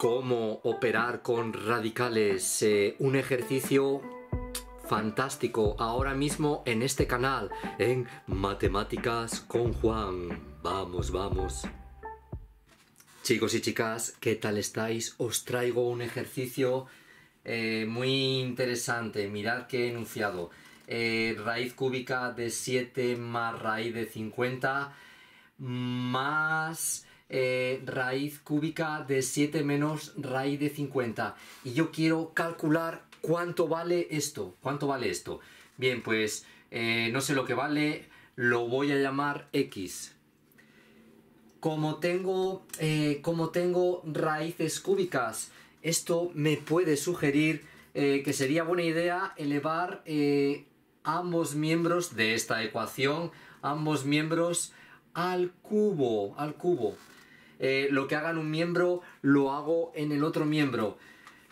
cómo operar con radicales, eh, un ejercicio fantástico ahora mismo en este canal, en Matemáticas con Juan. Vamos, vamos. Chicos y chicas, ¿qué tal estáis? Os traigo un ejercicio eh, muy interesante. Mirad que enunciado. Eh, raíz cúbica de 7 más raíz de 50 más eh, raíz cúbica de 7 menos raíz de 50. Y yo quiero calcular cuánto vale esto. ¿Cuánto vale esto? Bien, pues eh, no sé lo que vale, lo voy a llamar x. Como tengo, eh, como tengo raíces cúbicas, esto me puede sugerir que sería buena idea elevar ambos miembros de esta ecuación, ambos miembros al cubo, al cubo. Eh, lo que haga en un miembro lo hago en el otro miembro.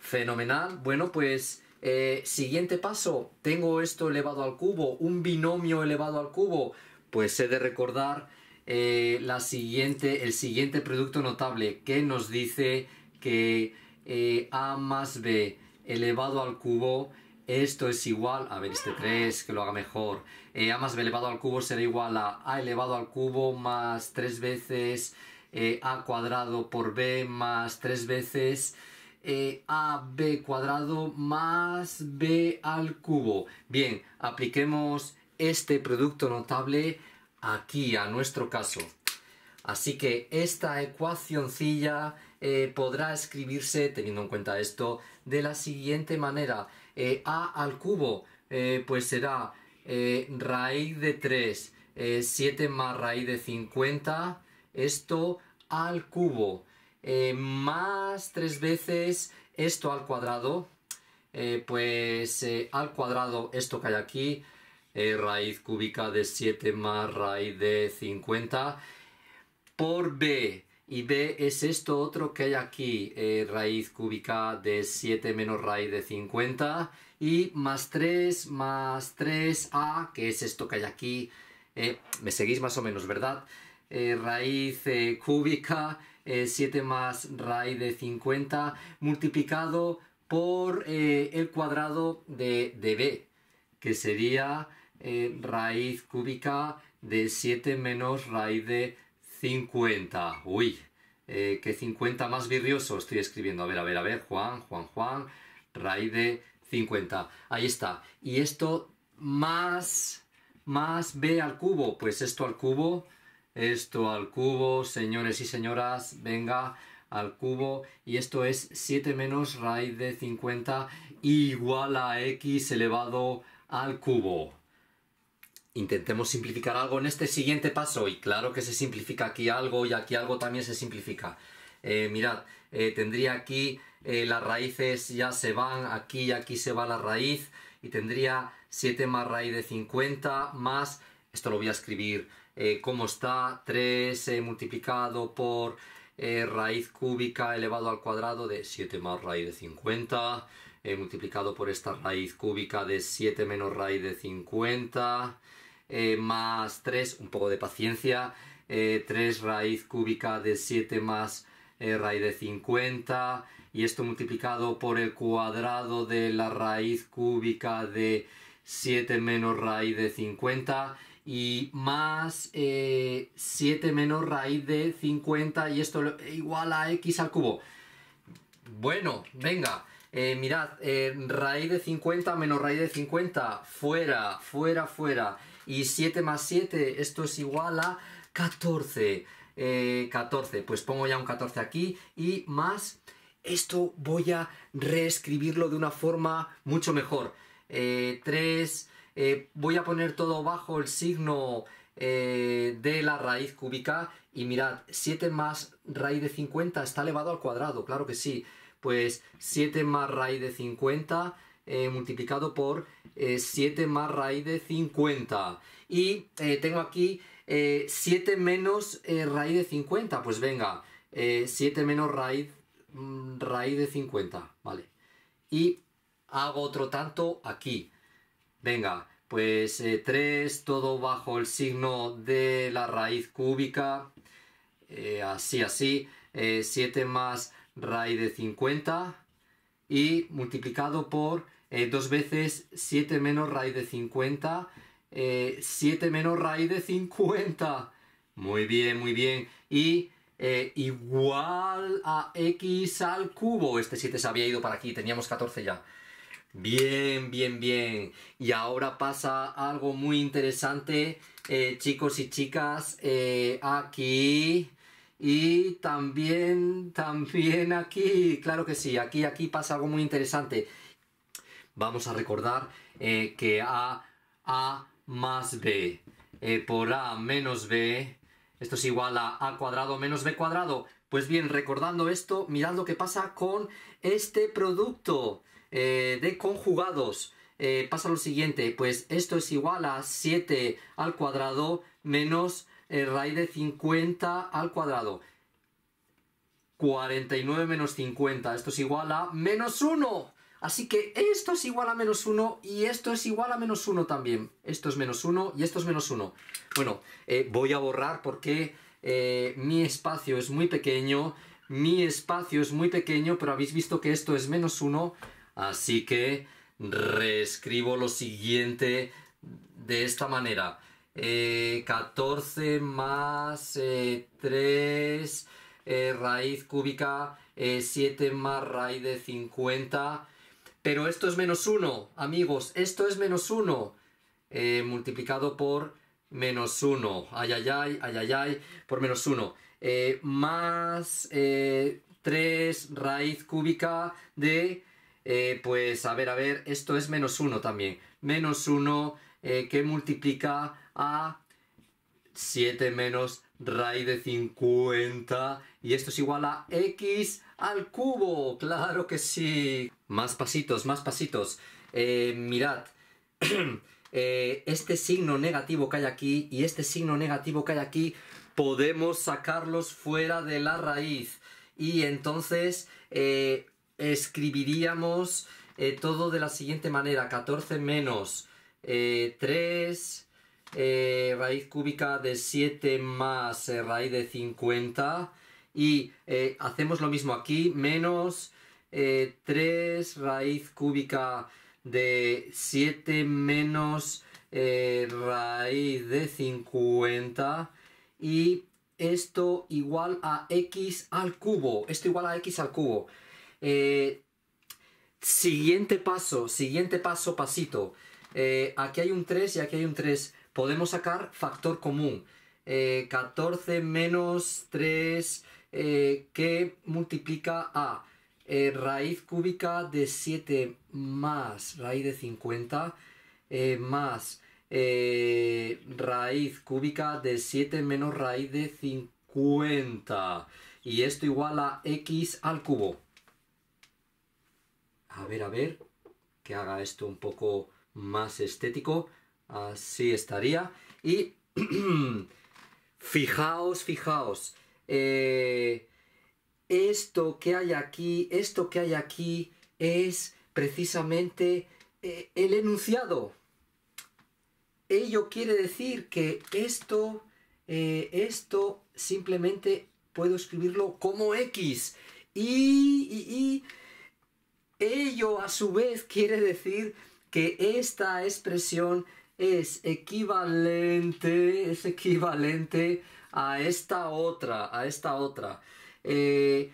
Fenomenal. Bueno, pues eh, siguiente paso, tengo esto elevado al cubo, un binomio elevado al cubo, pues he de recordar eh, la siguiente, el siguiente producto notable que nos dice que a más b elevado al cubo esto es igual, a ver este 3 que lo haga mejor, a más b elevado al cubo será igual a a elevado al cubo más 3 veces eh, a cuadrado por b más tres veces eh, a b cuadrado más b al cubo. Bien, apliquemos este producto notable aquí a nuestro caso. Así que esta ecuacioncilla eh, podrá escribirse, teniendo en cuenta esto, de la siguiente manera. a al cubo, pues será raíz de 3, 7 más raíz de 50, esto al cubo, eh, más tres veces esto al cuadrado, eh, pues eh, al cuadrado esto que hay aquí, raíz cúbica de 7 más raíz de 50, por b, y b es esto otro que hay aquí, raíz cúbica de 7 menos raíz de 50, y más 3 más 3a, que es esto que hay aquí, me seguís más o menos, ¿verdad?, eh, raíz eh, cúbica, 7 eh, más raíz de 50, multiplicado por el cuadrado de, de, b, que sería raíz cúbica de 7 menos raíz de 50. Uy, que 50 más virrioso estoy escribiendo. A ver, a ver, a ver, Juan, Juan, Juan, raíz de 50. Ahí está. Y esto más, más b al cubo, pues esto al cubo esto al cubo, señores y señoras, venga al cubo y esto es 7 menos raíz de 50 igual a x elevado al cubo. Intentemos simplificar algo en este siguiente paso y claro que se simplifica aquí algo y aquí algo también se simplifica. Eh, mirad, eh, tendría aquí eh, las raíces ya se van, aquí y aquí se va la raíz y tendría 7 más raíz de 50 más, esto lo voy a escribir eh, está 3 eh, multiplicado por eh, raíz cúbica elevado al cuadrado de 7 más raíz de 50, eh, multiplicado por esta raíz cúbica de 7 menos raíz de 50, más 3, un poco de paciencia, 3 raíz cúbica de 7 más raíz de 50, y esto multiplicado por el cuadrado de la raíz cúbica de 7 menos raíz de 50 y más 7 eh, menos raíz de 50 y esto eh, igual a x al cubo. Bueno, venga, eh, mirad, raíz de 50 menos raíz de 50, fuera, fuera, fuera. Y 7 más 7, esto es igual a 14. 14, pues pongo ya un 14 aquí y más... Esto voy a reescribirlo de una forma mucho mejor. 3 eh, voy a poner todo bajo el signo eh, de la raíz cúbica y mirad, 7 más raíz de 50 está elevado al cuadrado, claro que sí. Pues 7 más raíz de 50 eh, multiplicado por 7 más raíz de 50. Y tengo aquí 7 pues menos raíz de 50, pues venga, 7 menos raíz, raíz de 50, ¿vale? Y hago otro tanto aquí. Venga, pues 3 eh, todo bajo el signo de la raíz cúbica, eh, así, así, 7 eh, más raíz de 50 y multiplicado por 2 veces 7 menos raíz de 50, 7 menos raíz de 50. Muy bien, muy bien. Y igual a x al cubo. Este 7 se había ido para aquí, teníamos 14 ya. Bien, bien, bien. Y ahora pasa algo muy interesante, eh, chicos y chicas, eh, aquí y también, también aquí, claro que sí, aquí, aquí pasa algo muy interesante. Vamos a recordar eh, que A, A más B por A menos B, esto es igual a A cuadrado menos B cuadrado. Pues bien, recordando esto, mirad lo que pasa con este producto. Eh, de conjugados eh, pasa lo siguiente, pues esto es igual a 7 al cuadrado menos eh, raíz de 50 al cuadrado. 49 menos 50, esto es igual a menos 1. Así que esto es igual a menos 1 y esto es igual a menos 1 también. Esto es menos 1 y esto es menos 1. Bueno, voy a borrar porque mi espacio es muy pequeño. Mi espacio es muy pequeño, pero habéis visto que esto es menos 1 Así que reescribo lo siguiente de esta manera. 14 eh, más 3 eh, eh, raíz cúbica 7 más raíz de 50. Pero esto es menos 1, amigos. Esto es menos 1. multiplicado por menos 1. Ay, ay, ay, ay, ay, ay. Por menos 1. más 3 raíz cúbica de eh, pues a ver, a ver, esto es menos 1 también. Menos 1 eh, que multiplica a 7 menos raíz de 50. Y esto es igual a x al cubo. Claro que sí. Más pasitos, más pasitos. Eh, mirad. este signo negativo que hay aquí y este signo negativo que hay aquí podemos sacarlos fuera de la raíz y entonces escribiríamos eh, todo de la siguiente manera. 14 menos 3 eh, eh, raíz cúbica de 7 más raíz de 50. Y hacemos lo mismo aquí. Menos 3 raíz cúbica de 7 menos raíz de 50. Y esto igual a x al cubo. Esto igual a x al cubo. Eh, siguiente paso, siguiente paso, pasito. Eh, aquí hay un 3 y aquí hay un 3. Podemos sacar factor común. 14 eh, menos 3 que multiplica a raíz cúbica de 7 más raíz de 50 más raíz cúbica de 7 menos raíz de 50. Y esto igual a x al cubo. A ver, a ver, que haga esto un poco más estético. Así estaría. Y fijaos, fijaos. Eh, esto que hay aquí, esto que hay aquí es precisamente eh, el enunciado. Ello quiere decir que esto, eh, esto simplemente puedo escribirlo como X. y, y Ello a su vez quiere decir que esta expresión es equivalente, es equivalente a esta otra, a esta otra. 14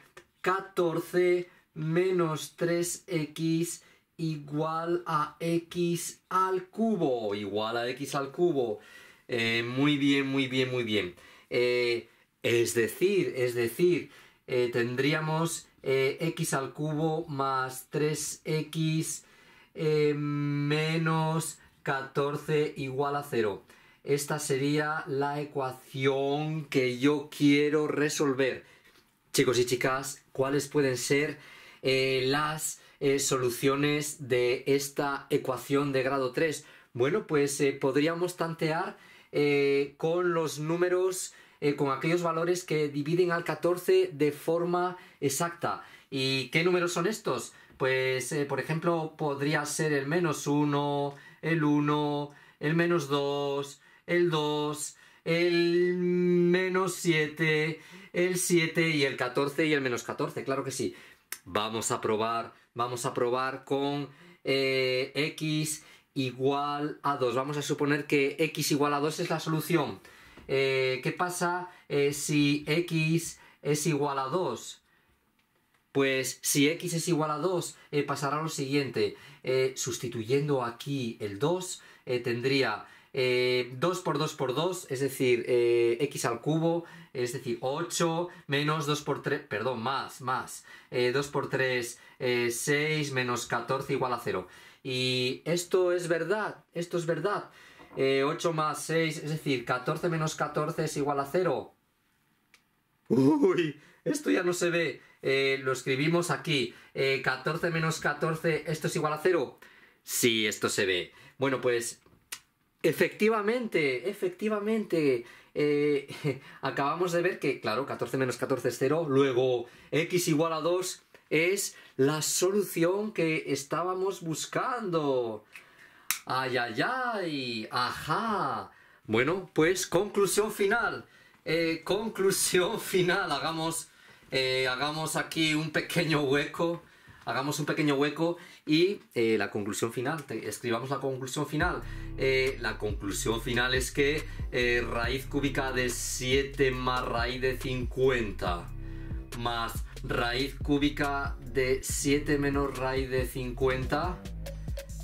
eh, menos 3x igual a x al cubo, igual a x al cubo. Eh, muy bien, muy bien, muy bien. Eh, es decir, es decir, tendríamos eh, x al cubo más 3x eh, menos 14 igual a 0. Esta sería la ecuación que yo quiero resolver. Chicos y chicas, ¿cuáles pueden ser eh, las soluciones de esta ecuación de grado 3? Bueno, pues podríamos tantear con los números eh, con aquellos valores que dividen al 14 de forma exacta. ¿Y qué números son estos? Pues, eh, por ejemplo, podría ser el menos 1, el 1, el menos 2, el 2, el menos 7, el 7 y el 14 y el menos 14, claro que sí. Vamos a probar, vamos a probar con eh, x igual a 2. Vamos a suponer que x igual a 2 es la solución. Eh, ¿qué pasa eh, si x es igual a 2? Pues si x es igual a 2, eh, pasará lo siguiente. sustituyendo aquí el 2, tendría 2 por 2 por 2, es decir, x al cubo, es decir, 8 menos 2 por 3, perdón, más, más, 2 por 3, 6 menos 14 igual a 0. Y esto es verdad, esto es verdad. 8 eh, más 6, es decir, 14 menos 14 es igual a 0. Uy, esto ya no se ve. Eh, lo escribimos aquí. 14 eh, menos 14, ¿esto es igual a 0? Sí, esto se ve. Bueno, pues efectivamente, efectivamente. acabamos de ver que, claro, 14 menos 14 es 0. Luego, x igual a 2 es la solución que estábamos buscando. Ay, ay, ay, ajá. Bueno, pues conclusión final. Eh, conclusión final, hagamos, eh, hagamos aquí un pequeño hueco. Hagamos un pequeño hueco y eh, la conclusión final, escribamos la conclusión final. la conclusión final es que raíz cúbica de 7 más raíz de 50 más raíz cúbica de 7 menos raíz de 50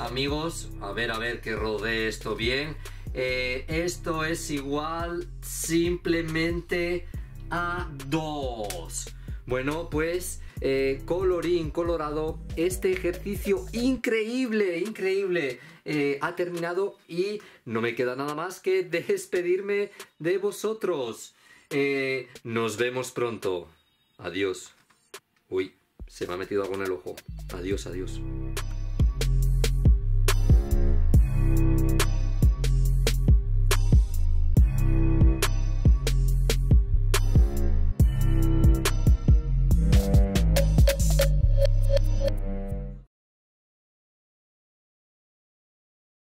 amigos. A ver, a ver que rodee esto bien. Eh, esto es igual simplemente a dos. Bueno, pues eh, colorín colorado, este ejercicio increíble, increíble eh, ha terminado y no me queda nada más que despedirme de vosotros. nos vemos pronto. Adiós. Uy, se me ha metido algo en el ojo. Adiós, adiós.